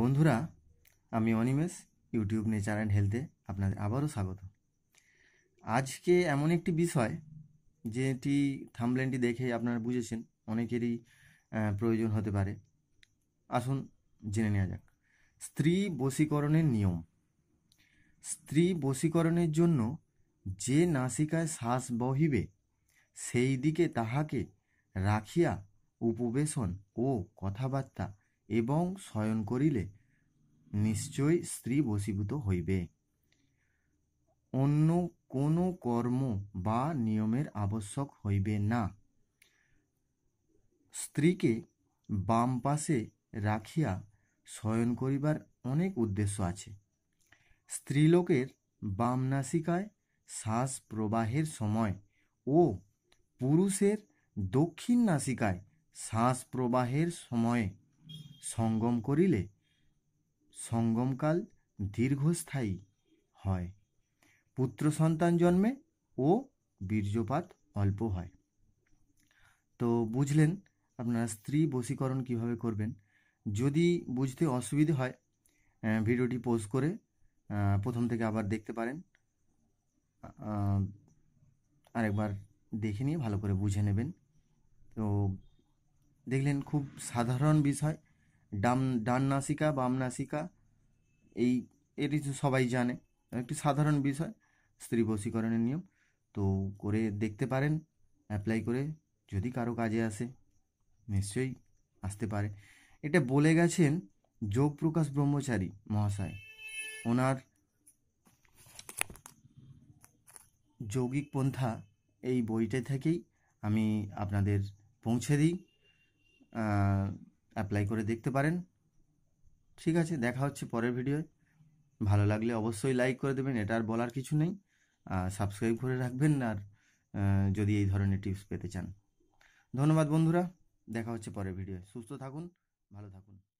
বন্ধুরা আমি Animesh YouTube nature and হেলথে আপনাদের আবারও স্বাগত আজকে এমন একটি বিষয় যেটি থামলেনটি দেখে আপনারা বুঝেছেন অনেকেরই প্রয়োজন হতে পারে আসুন জেনে নেওয়া যাক স্ত্রী বশীকরণের নিয়ম স্ত্রী বশীকরণের জন্য যে নাসিকায় শ্বাস বহিবে সেই দিকে তাহাকে রাখিয়া উপবেশন ও কথাবার্তা এবং শয়ন করিলে নিশ্চয়ই স্ত্রী বশীভূত হইবে অন্য কোনো কর্ম বা নিয়মের আবশ্যক হইবে না স্ত্রীকে বাম পাশে রাখিয়া শয়ন করিবার অনেক উদ্দেশ্য আছে স্ত্রীলোকের বাম নাসিকায় শ্বাস প্রবাহের সময় ও পুরুষের দক্ষিণ নাসিকায় শ্বাস প্রবাহের সময়ে সঙ্গম করিলে সঙ্গমকাল দীর্ঘস্থায়ী হয় পুত্র সন্তান জন্মে ও বীর্যপাত অল্প হয় তো বুঝলেন আপনারা স্ত্রী বশীকরণ কিভাবে করবেন যদি বুঝতে অসুবিধে হয় ভিডিওটি পোস্ট করে প্রথম থেকে আবার দেখতে পারেন আরেকবার দেখে নিয়ে ভালো করে বুঝে নেবেন তো দেখলেন খুব সাধারণ বিষয় ডাম ডান নাসিকা বাম নাসিকা এই এটি সবাই জানে একটি সাধারণ বিষয় স্ত্রী বশীকরণের নিয়ম তো করে দেখতে পারেন অ্যাপ্লাই করে যদি কারো কাজে আসে নিশ্চয়ই আসতে পারে এটা বলে গেছেন যোগপ্রকাশ ব্রহ্মচারী মহাশয় ওনার যৌগিক পন্থা এই বইটা থেকেই আমি আপনাদের পৌঁছে দিই অ্যাপ্লাই করে দেখতে পারেন ঠিক আছে দেখা হচ্ছে পরের ভিডিওয় ভালো লাগলে অবশ্যই লাইক করে দেবেন এটা আর বলার কিছু নেই আর সাবস্ক্রাইব করে রাখবেন আর যদি এই ধরনের টিপস পেতে চান ধন্যবাদ বন্ধুরা দেখা হচ্ছে পরের ভিডিওয় সুস্থ থাকুন ভালো থাকুন